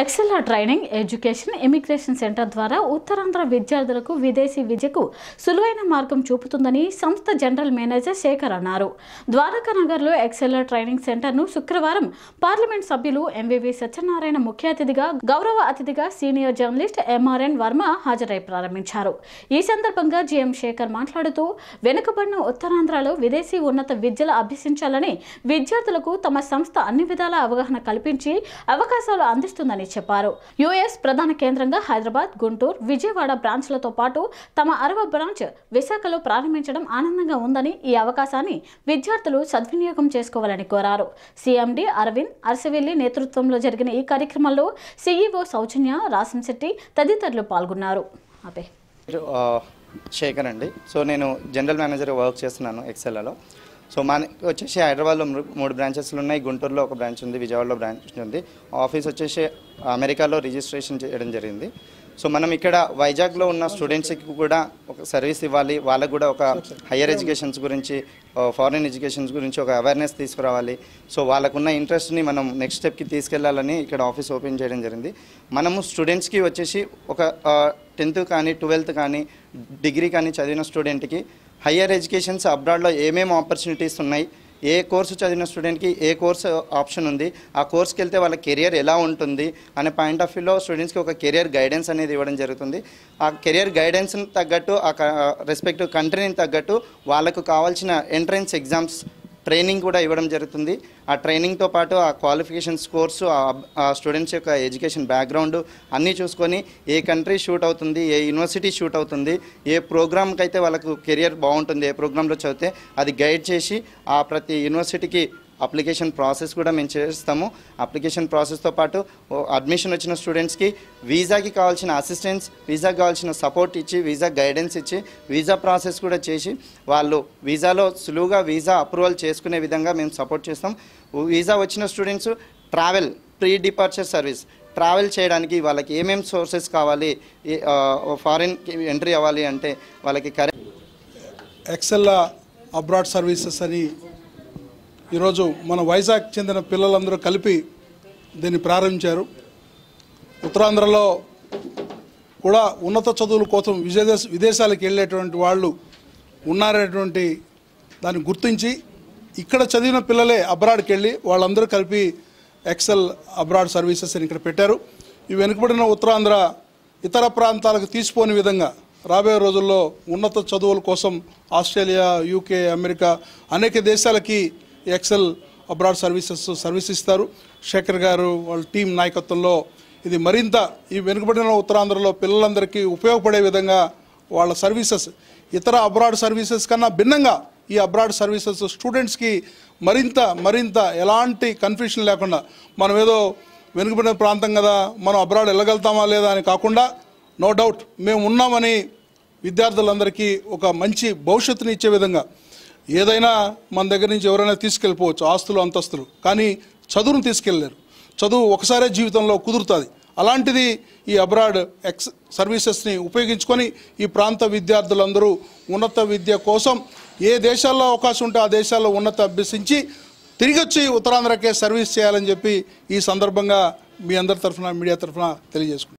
ఎక్సెలా training education immigration centre ద్వారా ఉత్తరాంధ్ర విద్యార్థులకు విదేశీ విద్యకు సులువైన మార్గం చూపుతుందని సంస్థ జనరల్ మేనేజర్ శేఖర్ అన్నారు ద్వారకా నగర్లో ఎక్సెలా ట్రైనింగ్ సెంటర్ను శుక్రవారం పార్లమెంట్ సభ్యులు ఎంవివి సత్యనారాయణ ముఖ్య అతిథిగా గౌరవ అతిథిగా సీనియర్ జర్నలిస్ట్ ఎంఆర్ఎన్ వర్మ హాజరై ప్రారంభించారు ఈ సందర్భంగా జీఎం శేఖర్ మాట్లాడుతూ వెనుకబడిన ఉత్తరాంధ్రలో విదేశీ ఉన్నత విద్యలు అభ్యసించాలని విద్యార్థులకు తమ సంస్థ అన్ని విధాల అవగాహన కల్పించి అవకాశాలు అందిస్తుందని చేశారని చెప్పారు యుఎస్ ప్రధాన కేంద్రంగా హైదరాబాద్ గుంటూరు విజయవాడ బ్రాంచ్లతో పాటు తమ అరవ బ్రాంచ్ విశాఖలో ప్రారంభించడం ఆనందంగా ఉందని ఈ అవకాశాన్ని విద్యార్థులు సద్వినియోగం చేసుకోవాలని కోరారు సీఎండీ అరవింద్ అరసవెల్లి నేతృత్వంలో జరిగిన ఈ కార్యక్రమంలో సీఈఓ సౌజన్య రాసం శెట్టి తదితరులు పాల్గొన్నారు అపే శేఖర్ అండి సో నేను జనరల్ మేనేజర్ వర్క్ చేస్తున్నాను ఎక్సెల్లో సో మన వచ్చేసి హైదరాబాద్లో మూడు బ్రాంచెస్లు ఉన్నాయి గుంటూరులో ఒక బ్రాంచ్ ఉంది విజయవాడలో బ్రాంచ్ ఉంది ఆఫీస్ వచ్చేసి అమెరికాలో రిజిస్ట్రేషన్ చేయడం జరిగింది సో మనం ఇక్కడ వైజాగ్లో ఉన్న స్టూడెంట్స్కి కూడా ఒక సర్వీస్ ఇవ్వాలి వాళ్ళకు కూడా ఒక హయ్యర్ ఎడ్యుకేషన్స్ గురించి ఫారిన్ ఎడ్యుకేషన్స్ గురించి ఒక అవేర్నెస్ తీసుకురావాలి సో వాళ్ళకున్న ఇంట్రెస్ట్ని మనం నెక్స్ట్ స్టెప్కి తీసుకెళ్లాలని ఇక్కడ ఆఫీస్ ఓపెన్ చేయడం జరిగింది మనము స్టూడెంట్స్కి వచ్చేసి ఒక టెన్త్ కానీ ట్వెల్త్ కానీ డిగ్రీ కానీ చదివిన స్టూడెంట్కి హయ్యర్ ఎడ్యుకేషన్స్ అబ్రాడ్లో ఏమేమి ఆపర్చునిటీస్ ఉన్నాయి ఏ కోర్సు చదివిన స్టూడెంట్కి ఏ కోర్సు ఆప్షన్ ఉంది ఆ కోర్స్కి వెళ్తే వాళ్ళ కెరియర్ ఎలా ఉంటుంది అనే పాయింట్ ఆఫ్ వ్యూలో స్టూడెంట్స్కి ఒక కెరియర్ గైడెన్స్ అనేది ఇవ్వడం జరుగుతుంది ఆ కెరియర్ గైడెన్స్ని తగ్గట్టు ఆ రెస్పెక్టివ్ కంట్రీని తగ్గట్టు వాళ్ళకు కావాల్సిన ఎంట్రెన్స్ ఎగ్జామ్స్ ట్రైనింగ్ కూడా ఇవ్వడం జరుగుతుంది ఆ ట్రైనింగ్తో పాటు ఆ క్వాలిఫికేషన్ స్కోర్స్ ఆ స్టూడెంట్స్ యొక్క ఎడ్యుకేషన్ బ్యాక్గ్రౌండ్ అన్నీ చూసుకొని ఏ కంట్రీ షూట్ అవుతుంది ఏ యూనివర్సిటీ షూట్ అవుతుంది ఏ ప్రోగ్రామ్కి అయితే వాళ్ళకు కెరియర్ బాగుంటుంది ఏ ప్రోగ్రాంలో చదివితే అది గైడ్ చేసి ఆ ప్రతి యూనివర్సిటీకి అప్లికేషన్ ప్రాసెస్ కూడా మేము చేస్తాము అప్లికేషన్ ప్రాసెస్తో పాటు అడ్మిషన్ వచ్చిన స్టూడెంట్స్కి వీసాకి కావాల్సిన అసిస్టెన్స్ వీసాకి కావాల్సిన సపోర్ట్ ఇచ్చి వీజా గైడెన్స్ ఇచ్చి వీసా ప్రాసెస్ కూడా చేసి వాళ్ళు వీసాలో సులువుగా వీసా అప్రూవల్ చేసుకునే విధంగా మేము సపోర్ట్ చేస్తాం వీసా వచ్చిన students travel pre departure service travel చేయడానికి వాళ్ళకి ఏమేమి సోర్సెస్ కావాలి ఫారిన్కి ఎంట్రీ అవ్వాలి అంటే వాళ్ళకి కరెక్ట్ ఎక్సెల్ అబ్రాడ్ సర్వీసెస్ అని ఈరోజు మన వైజాగ్ చెందిన పిల్లలందరూ కలిపి దీన్ని ప్రారంభించారు ఉత్తరాంధ్రలో కూడా ఉన్నత చదువుల కోసం విదేశ విదేశాలకు వెళ్ళేటువంటి వాళ్ళు ఉన్నారనేటువంటి దాన్ని గుర్తించి ఇక్కడ చదివిన పిల్లలే అబ్రాడ్కి వెళ్ళి వాళ్ళందరూ కలిపి ఎక్సెల్ అబ్రాడ్ సర్వీసెస్ అని ఇక్కడ పెట్టారు ఈ వెనుకబడిన ఉత్తరాంధ్ర ఇతర ప్రాంతాలకు తీసిపోని విధంగా రాబోయే రోజుల్లో ఉన్నత చదువుల కోసం ఆస్ట్రేలియా యూకే అమెరికా అనేక దేశాలకి ఎక్సెల్ అబ్రాడ్ సర్వీసెస్ సర్వీస్ ఇస్తారు శేఖర్ గారు వాళ్ళ టీం నాయకత్వంలో ఇది మరింత ఈ వెనుకబడిన ఉత్తరాంధ్రలో పిల్లలందరికీ ఉపయోగపడే విధంగా వాళ్ళ సర్వీసెస్ ఇతర అబ్రాడ్ సర్వీసెస్ కన్నా భిన్నంగా ఈ అబ్రాడ్ సర్వీసెస్ స్టూడెంట్స్కి మరింత మరింత ఎలాంటి కన్ఫ్యూషన్ లేకుండా మనం ఏదో వెనుకబడిన ప్రాంతం కదా మనం అబ్రాడ్ వెళ్ళగలుగుతామా లేదా అని కాకుండా నో డౌట్ మేము ఉన్నామని విద్యార్థులందరికీ ఒక మంచి భవిష్యత్తుని ఇచ్చే విధంగా ఏదైనా మన దగ్గర నుంచి ఎవరైనా తీసుకెళ్ళిపోవచ్చు ఆస్తులు అంతస్తులు కానీ చదువును తీసుకెళ్ళలేరు చదువు ఒకసారే జీవితంలో కుదురుతుంది అలాంటిది ఈ అబ్రాడ్ ఎక్స్ సర్వీసెస్ని ఉపయోగించుకొని ఈ ప్రాంత విద్యార్థులందరూ ఉన్నత విద్య కోసం ఏ దేశాల్లో అవకాశం ఉంటే ఆ దేశాల్లో ఉన్నత అభ్యసించి తిరిగి వచ్చి ఉత్తరాంధ్రకే సర్వీస్ చేయాలని చెప్పి ఈ సందర్భంగా మీ అందరి తరఫున మీడియా తరఫున తెలియజేసుకుంటాం